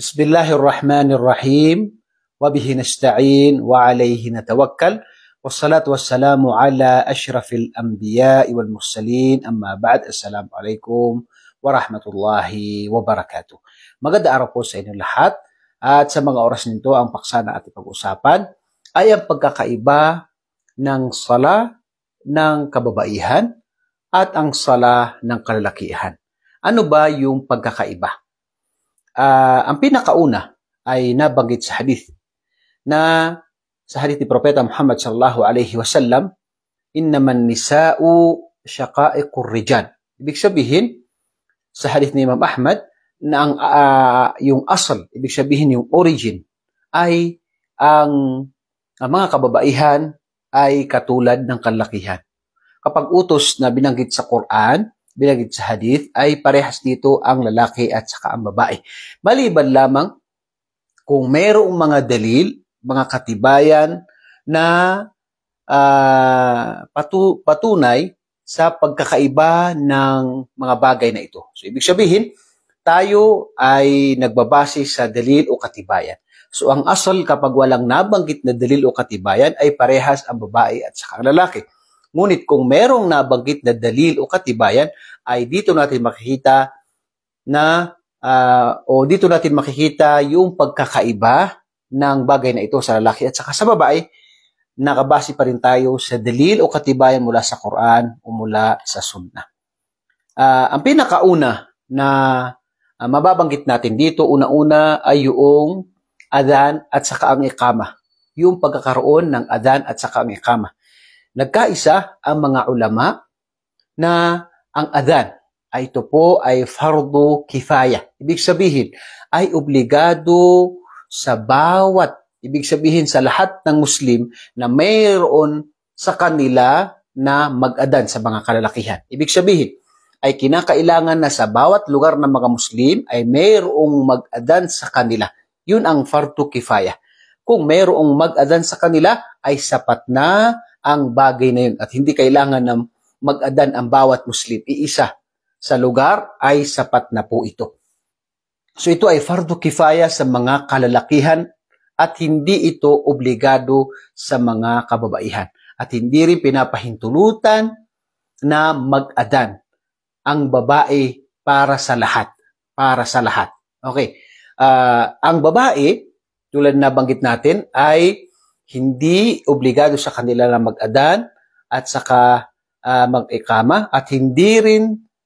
بسم الله الرحمن الرحيم وبه نستعين وعليه نتوكل والصلاة والسلام على أشرف الأنبياء والمرسلين أما بعد السلام عليكم ورحمة الله وبركاته Maganda araw po sa inyo lahat at sa mga oras nito ang paksa na ating pag-usapan ay ang pagkakaiba ng sala ng kababaihan at ang sala ng kalalakihan. Ano ba yung pagkakaiba? uh, ang pinakauna ay nabanggit sa hadith na sa hadith ni Propeta Muhammad sallallahu alaihi wasallam, innaman nisa'u syaqa'iqur rijal. Ibig sabihin, sa hadith ni Imam Ahmad, na ang, uh, yung asal, ibig sabihin yung origin, ay ang, ang mga kababaihan ay katulad ng kalakihan. Kapag utos na binanggit sa Quran, binagit sa hadith ay parehas dito ang lalaki at saka ang babae. Maliban lamang kung mayroong mga dalil, mga katibayan na uh, patu- patunay sa pagkakaiba ng mga bagay na ito. So ibig sabihin, tayo ay nagbabase sa dalil o katibayan. So ang asal kapag walang nabanggit na dalil o katibayan ay parehas ang babae at saka ang lalaki. Ngunit kung merong nabanggit na dalil o katibayan, ay dito natin makikita na uh, o dito natin makikita yung pagkakaiba ng bagay na ito sa lalaki at saka sa babae, nakabase pa rin tayo sa dalil o katibayan mula sa Quran o mula sa Sunnah. Uh, ang pinakauna na uh, mababanggit natin dito, una-una ay yung adhan at saka ang ikama. Yung pagkakaroon ng adhan at saka ang ikama. Nagkaisa ang mga ulama na ang adhan ay ito po ay fardo kifaya. Ibig sabihin, ay obligado sa bawat, ibig sabihin sa lahat ng Muslim na mayroon sa kanila na mag adhan sa mga kalalakihan. Ibig sabihin, ay kinakailangan na sa bawat lugar ng mga Muslim ay mayroong mag adhan sa kanila. Yun ang fardo kifaya. Kung mayroong mag adhan sa kanila, ay sapat na ang bagay na yun at hindi kailangan ng mag-adan ang bawat Muslim. Iisa sa lugar ay sapat na po ito. So ito ay fardo kifaya sa mga kalalakihan at hindi ito obligado sa mga kababaihan. At hindi rin pinapahintulutan na mag-adan ang babae para sa lahat. Para sa lahat. Okay. Uh, ang babae, tulad na banggit natin, ay hindi obligado sa kanila na mag-adan at saka uh, mag-ikama at hindi rin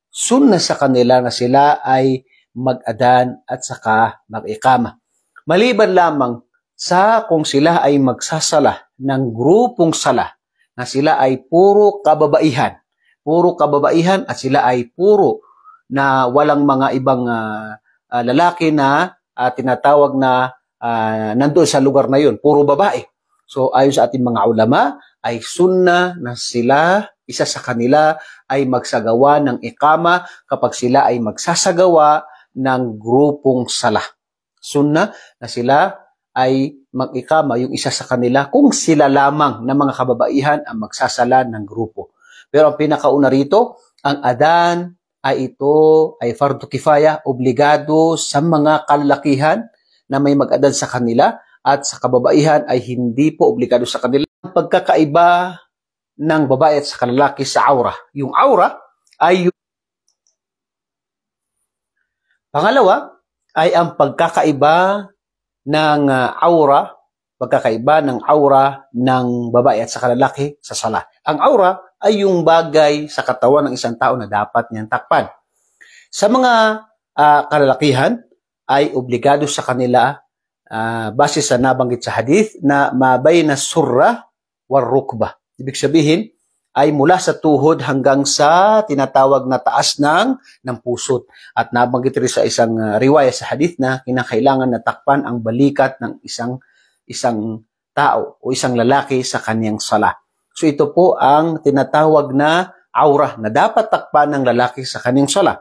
sunna sa kanila na sila ay mag-adan at saka mag-ikama. Maliban lamang sa kung sila ay magsasala ng grupong sala na sila ay puro kababaihan. Puro kababaihan at sila ay puro na walang mga ibang uh, uh, lalaki na uh, tinatawag na uh, nandoon sa lugar na yun, puro babae. So ayon sa ating mga ulama ay sunna na sila, isa sa kanila ay magsagawa ng ikama kapag sila ay magsasagawa ng grupong sala. Sunna na sila ay mag-ikama yung isa sa kanila kung sila lamang na mga kababaihan ang magsasala ng grupo. Pero ang pinakauna rito, ang adan ay ito ay fardu kifaya, obligado sa mga kalakihan na may mag-adan sa kanila at sa kababaihan ay hindi po obligado sa kanila. Ang pagkakaiba ng babae at sa kalalaki sa aura. Yung aura ay yung... Pangalawa ay ang pagkakaiba ng ah, aura, pagkakaiba ng aura ng babae at sa kalalaki sa sala. Ang aura ay yung bagay sa katawan ng isang tao na dapat niyang takpan. Sa mga uh, kalalakihan, ay obligado sa kanila uh, base sa nabanggit sa hadith na mabay na surra war rukba. Ibig sabihin, ay mula sa tuhod hanggang sa tinatawag na taas ng, ng pusot. At nabanggit rin sa isang ah, riwaya sa hadith na kinakailangan na takpan ang balikat ng isang isang tao o isang lalaki sa kaniyang sala. So ito po ang tinatawag na aura na dapat takpan ng lalaki sa kaniyang sala.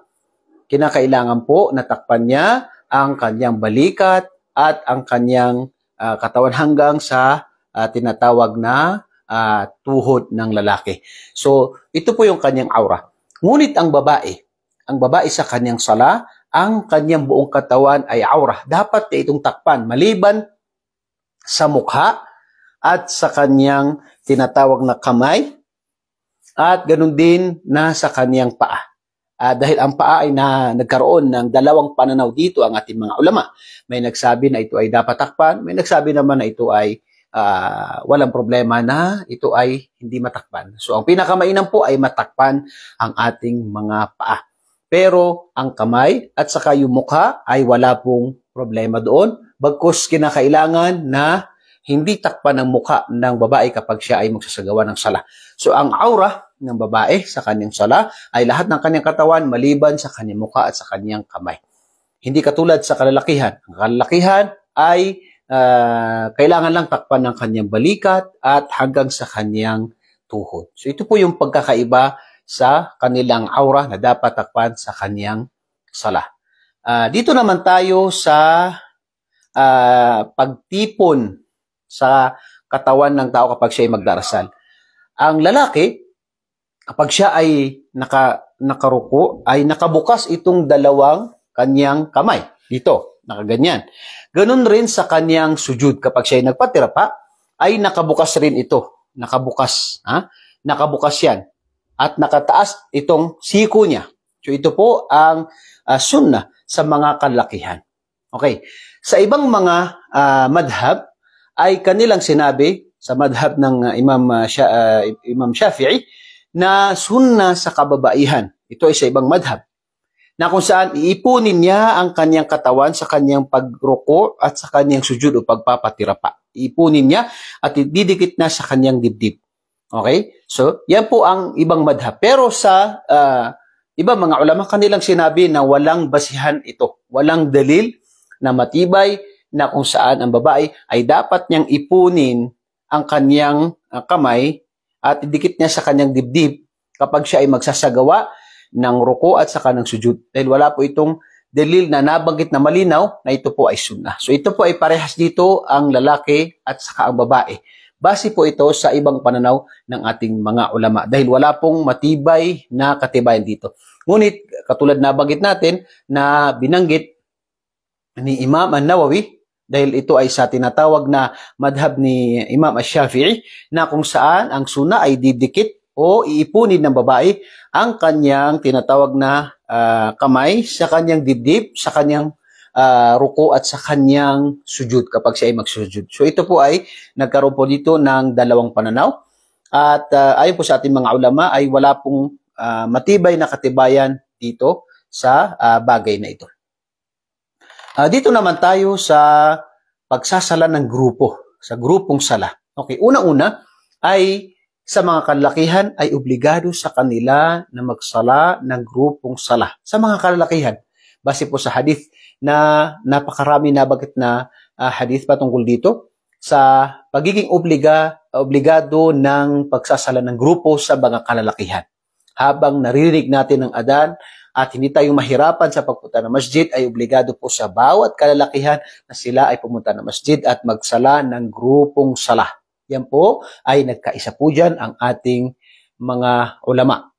Kinakailangan po na takpan niya ang kaniyang balikat, at ang kanyang uh, katawan hanggang sa uh, tinatawag na uh, tuhod ng lalaki. So, ito po yung kanyang aura. Ngunit ang babae, ang babae sa kanyang sala, ang kanyang buong katawan ay aura. Dapat niya itong takpan maliban sa mukha at sa kanyang tinatawag na kamay at ganun din na sa kanyang paa. Uh, dahil ang paa ay na, nagkaroon ng dalawang pananaw dito ang ating mga ulama. May nagsabi na ito ay dapat takpan, may nagsabi naman na ito ay uh, walang problema na ito ay hindi matakpan. So ang pinakamainam po ay matakpan ang ating mga paa. Pero ang kamay at saka yung mukha ay wala pong problema doon. Bagkus kinakailangan na hindi takpan ang mukha ng babae kapag siya ay magsasagawa ng sala. So ang aura ng babae sa kanyang sala ay lahat ng kanyang katawan maliban sa kanyang muka at sa kanyang kamay. Hindi katulad sa kalalakihan. Ang kalalakihan ay uh, kailangan lang takpan ng kanyang balikat at hanggang sa kanyang tuhod. So ito po yung pagkakaiba sa kanilang aura na dapat takpan sa kanyang sala. Uh, dito naman tayo sa uh, pagtipon sa katawan ng tao kapag siya ay magdarasal. Ang lalaki kapag siya ay naka, nakaruko, ay nakabukas itong dalawang kanyang kamay. Dito, nakaganyan. Ganun rin sa kanyang sujud. Kapag siya ay nagpatira pa, ay nakabukas rin ito. Nakabukas. Ha? Nakabukas yan. At nakataas itong siko niya. So ito po ang uh, sunna sa mga kalakihan. Okay. Sa ibang mga uh, madhab, ay kanilang sinabi sa madhab ng uh, Imam, uh, Sya, uh, Imam Shafi'i, na sunna sa kababaihan. Ito ay sa ibang madhab. Na kung saan iipunin niya ang kanyang katawan sa kanyang pagruko at sa kanyang sujud o pagpapatirapa. Iipunin niya at didikit na sa kanyang dibdib. Okay? So, yan po ang ibang madhab. Pero sa uh, ah, iba mga ulama kanilang sinabi na walang basihan ito. Walang dalil na matibay na kung saan ang babae ay dapat niyang ipunin ang kanyang uh, kamay at idikit niya sa kanyang dibdib kapag siya ay magsasagawa ng ruko at saka ng sujud. Dahil wala po itong delil na nabanggit na malinaw na ito po ay sunnah. So ito po ay parehas dito ang lalaki at saka ang babae. Base po ito sa ibang pananaw ng ating mga ulama dahil wala pong matibay na katibayan dito. Ngunit katulad na banggit natin na binanggit ni Imam An-Nawawi dahil ito ay sa tinatawag na madhab ni Imam Ash-Shafi'i na kung saan ang suna ay didikit o iipunin ng babae ang kanyang tinatawag na uh, kamay sa kanyang dibdib, sa kanyang uh, ah, ruko at sa kanyang sujud kapag siya ay magsujud. So ito po ay nagkaroon po dito ng dalawang pananaw. At uh, ayon po sa ating mga ulama ay wala pong uh, matibay na katibayan dito sa uh, bagay na ito. Uh, dito naman tayo sa pagsasala ng grupo, sa grupong sala. Okay, una-una ay sa mga kalakihan ay obligado sa kanila na magsala ng grupong sala. Sa mga kalakihan, base po sa hadith na napakarami na bakit na uh, hadith patungkol dito sa pagiging obliga, obligado ng pagsasala ng grupo sa mga kalalakihan. Habang naririnig natin ang adan, at hindi tayo mahirapan sa pagpunta ng masjid ay obligado po sa bawat kalalakihan na sila ay pumunta ng masjid at magsala ng grupong sala. Yan po ay nagkaisa po dyan ang ating mga ulama.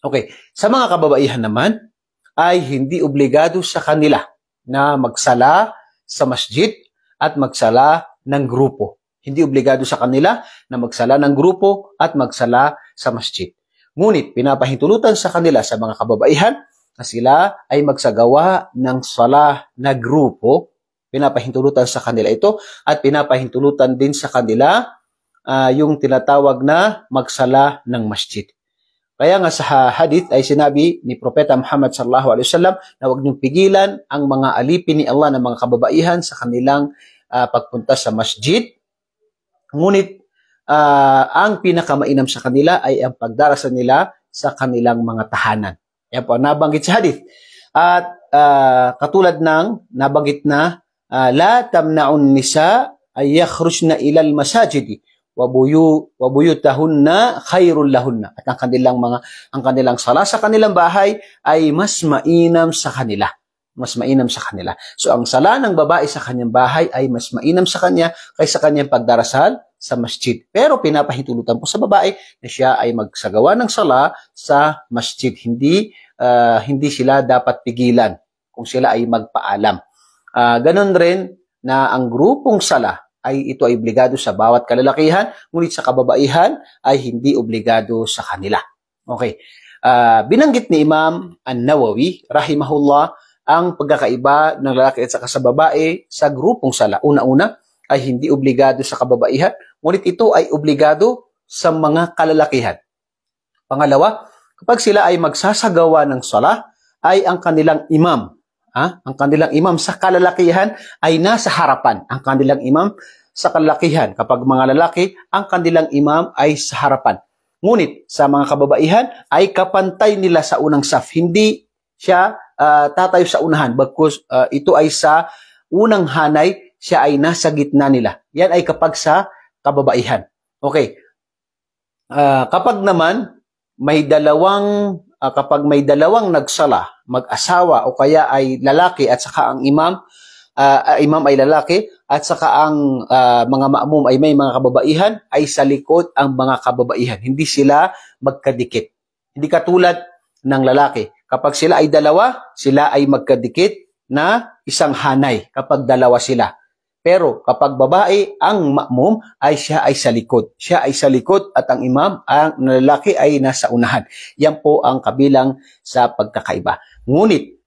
Okay, sa mga kababaihan naman ay hindi obligado sa kanila na magsala sa masjid at magsala ng grupo. Hindi obligado sa kanila na magsala ng grupo at magsala sa masjid. Ngunit pinapahintulutan sa kanila sa mga kababaihan na sila ay magsagawa ng salah na grupo. Pinapahintulutan sa kanila ito at pinapahintulutan din sa kanila uh, yung tinatawag na magsala ng masjid. Kaya nga sa hadith ay sinabi ni Propeta Muhammad sallallahu alaihi wasallam na huwag niyong pigilan ang mga alipin ni Allah ng mga kababaihan sa kanilang uh, pagpunta sa masjid. Ngunit uh, ang pinakamainam sa kanila ay ang pagdarasal nila sa kanilang mga tahanan. Yan po, nabanggit sa hadith. At uh, katulad ng nabanggit na uh, la tamnaun nisa ay yakhrujna ilal masajidi wabuyu wabuyutahunna khairul lahunna at ang kanilang mga ang kanilang sala sa kanilang bahay ay mas mainam sa kanila mas mainam sa kanila. So ang sala ng babae sa kanyang bahay ay mas mainam sa kanya kaysa kanyang pagdarasal sa masjid. Pero pinapahintulutan po sa babae na siya ay magsagawa ng sala sa masjid. Hindi uh, hindi sila dapat pigilan kung sila ay magpaalam. Uh, ganun rin na ang grupong sala ay ito ay obligado sa bawat kalalakihan, ngunit sa kababaihan ay hindi obligado sa kanila. Okay. Uh, binanggit ni Imam An-Nawawi, rahimahullah, ang pagkakaiba ng lalaki at sa babae sa grupong sala. Una-una, ay hindi obligado sa kababaihan, ngunit ito ay obligado sa mga kalalakihan. Pangalawa, kapag sila ay magsasagawa ng sala, ay ang kanilang imam, ha? ang kanilang imam sa kalalakihan ay nasa harapan. Ang kanilang imam sa kalalakihan, kapag mga lalaki, ang kanilang imam ay sa harapan. Ngunit sa mga kababaihan ay kapantay nila sa unang saf. Hindi siya uh, tatayo sa unahan bagkus uh, ito ay sa unang hanay siya ay nasa gitna nila. Yan ay kapag sa kababaihan. Okay. Uh, kapag naman may dalawang uh, kapag may dalawang nagsala, mag-asawa o kaya ay lalaki at saka ang imam, uh, imam ay lalaki at saka ang uh, mga maamum ay may mga kababaihan ay sa likod ang mga kababaihan. Hindi sila magkadikit. Hindi katulad ng lalaki. Kapag sila ay dalawa, sila ay magkadikit na isang hanay kapag dalawa sila. Pero kapag babae ang ma'mum ay siya ay sa likod. Siya ay sa likod at ang imam ang lalaki ay nasa unahan. Yan po ang kabilang sa pagkakaiba. Ngunit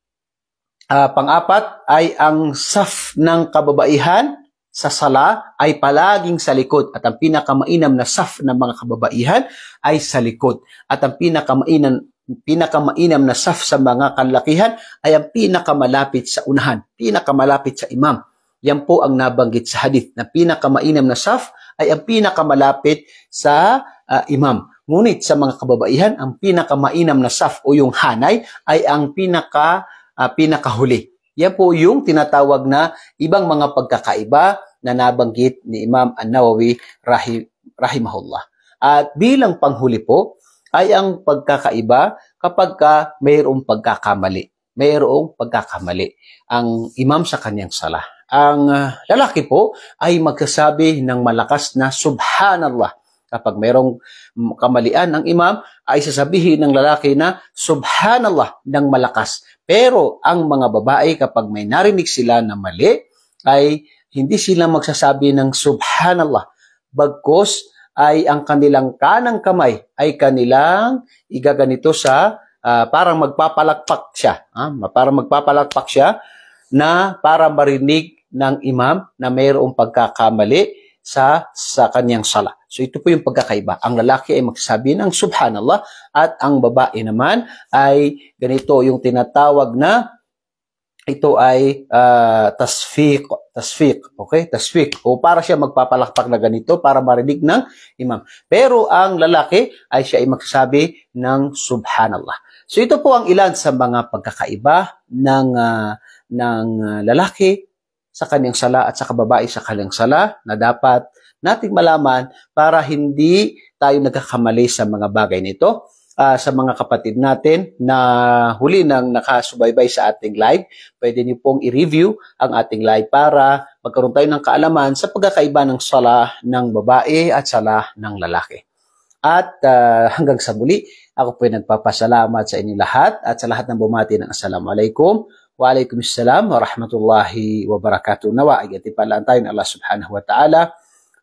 uh, pang-apat ay ang saf ng kababaihan sa sala ay palaging sa likod at ang pinakamainam na saf ng mga kababaihan ay sa likod at ang pinakamainam pinakamainam na saf sa mga kalakihan ay ang pinakamalapit sa unahan, pinakamalapit sa imam. Yan po ang nabanggit sa hadith na pinakamainam na saf ay ang pinakamalapit sa uh, imam. Ngunit sa mga kababaihan, ang pinakamainam na saf o yung hanay ay ang pinaka uh, pinakahuli. Yan po yung tinatawag na ibang mga pagkakaiba na nabanggit ni Imam An-Nawawi rahim, rahimahullah. At bilang panghuli po ay ang pagkakaiba kapag ka mayroong pagkakamali. Mayroong pagkakamali ang imam sa kanyang salah ang ah, lalaki po ay magsasabi ng malakas na subhanallah. Kapag mayroong kamalian ang imam, ay sasabihin ng lalaki na subhanallah ng malakas. Pero ang mga babae kapag may narinig sila na mali, ay hindi sila magsasabi ng subhanallah. Bagkos ay ang kanilang kanang kamay ay kanilang igaganito sa uh, parang magpapalakpak siya. Ah, parang magpapalakpak siya na para marinig ng imam na mayroong pagkakamali sa sa kanyang sala. So ito po yung pagkakaiba. Ang lalaki ay magsabi ng subhanallah at ang babae naman ay ganito yung tinatawag na ito ay uh, tasfiq, tasfiq, okay? Tasfiq. O para siya magpapalakpak na ganito para marinig ng imam. Pero ang lalaki ay siya ay magsabi ng subhanallah. So ito po ang ilan sa mga pagkakaiba ng uh, ng ah, lalaki sa kanyang sala at sa kababae sa kanyang sala na dapat nating malaman para hindi tayo nagkakamali sa mga bagay nito uh, sa mga kapatid natin na huli nang nakasubaybay sa ating live, pwede niyo pong i-review ang ating live para magkaroon tayo ng kaalaman sa pagkakaiba ng sala ng babae at sala ng lalaki. At uh, hanggang sa muli, ako po ay nagpapasalamat sa inyo lahat at sa lahat ng bumati ng Assalamualaikum Wa alaikum assalam wa rahmatullahi wa barakatuh. Nawa ay atipalaan tayo ng Allah subhanahu wa ta'ala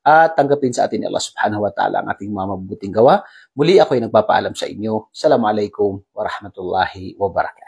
at tanggapin sa atin ni Allah subhanahu wa ta'ala ang ating mga mabubuting gawa. Muli ako ay nagpapaalam sa inyo. Assalamualaikum wa rahmatullahi wa barakatuh.